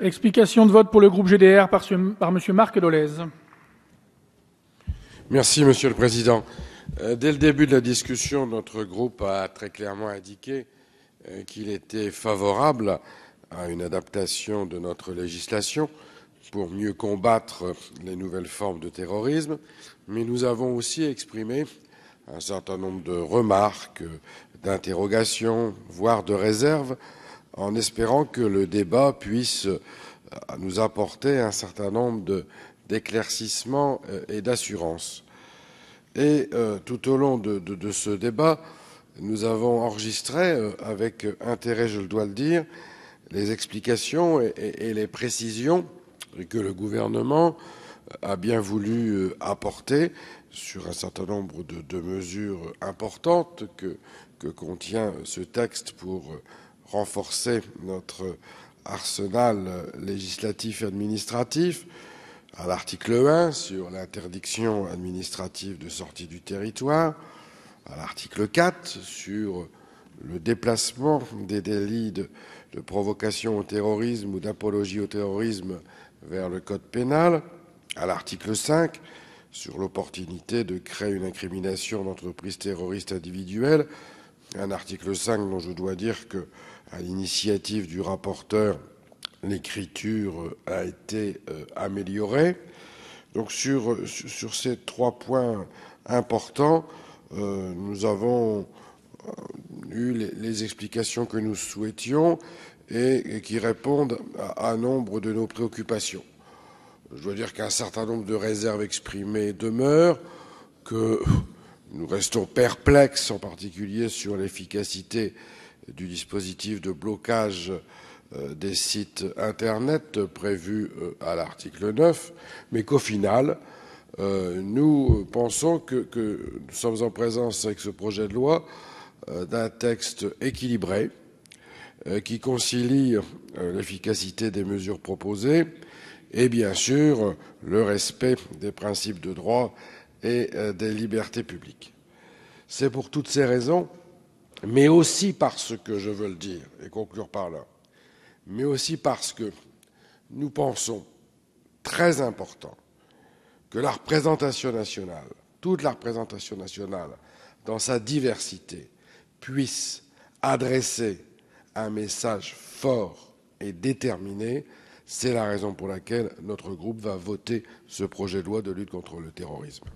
Explication de vote pour le groupe GDR par, Monsieur Marc Dolez. Merci, Monsieur le Président. Euh, dès le début de la discussion, notre groupe a très clairement indiqué euh, qu'il était favorable à une adaptation de notre législation pour mieux combattre les nouvelles formes de terrorisme, mais nous avons aussi exprimé un certain nombre de remarques, euh, d'interrogations, voire de réserves en espérant que le débat puisse euh, nous apporter un certain nombre d'éclaircissements euh, et d'assurances. Et euh, tout au long de, ce débat, nous avons enregistré avec intérêt, je le dois le dire, les explications et, les précisions que le gouvernement a bien voulu apporter sur un certain nombre de, mesures importantes que, contient ce texte pour renforcer notre arsenal législatif et administratif, à l'article 1 sur l'interdiction administrative de sortie du territoire, à l'article 4 sur le déplacement des délits de, provocation au terrorisme ou d'apologie au terrorisme vers le code pénal, à l'article 5 sur l'opportunité de créer une incrimination d'entreprise terroriste individuelle, un article 5 dont je dois dire que, à l'initiative du rapporteur, l'écriture euh, a été euh, améliorée. Donc sur, ces trois points importants, euh, nous avons eu les, explications que nous souhaitions et, qui répondent à, un nombre de nos préoccupations. Je dois dire qu'un certain nombre de réserves exprimées demeurent, que nous restons perplexes en particulier sur l'efficacité du dispositif de blocage euh, des sites Internet prévu euh, à l'article 9, mais qu'au final, euh, nous pensons que, que, nous sommes en présence avec ce projet de loi d'un texte équilibré qui concilie l'efficacité des mesures proposées et bien sûr le respect des principes de droit et euh, des libertés publiques. C'est pour toutes ces raisons, mais aussi parce que, je veux le dire et conclure par là, mais aussi parce que nous pensons très important que la représentation nationale, toute la représentation nationale, dans sa diversité, puisse adresser un message fort et déterminé. C'est la raison pour laquelle notre groupe va voter ce projet de loi de lutte contre le terrorisme.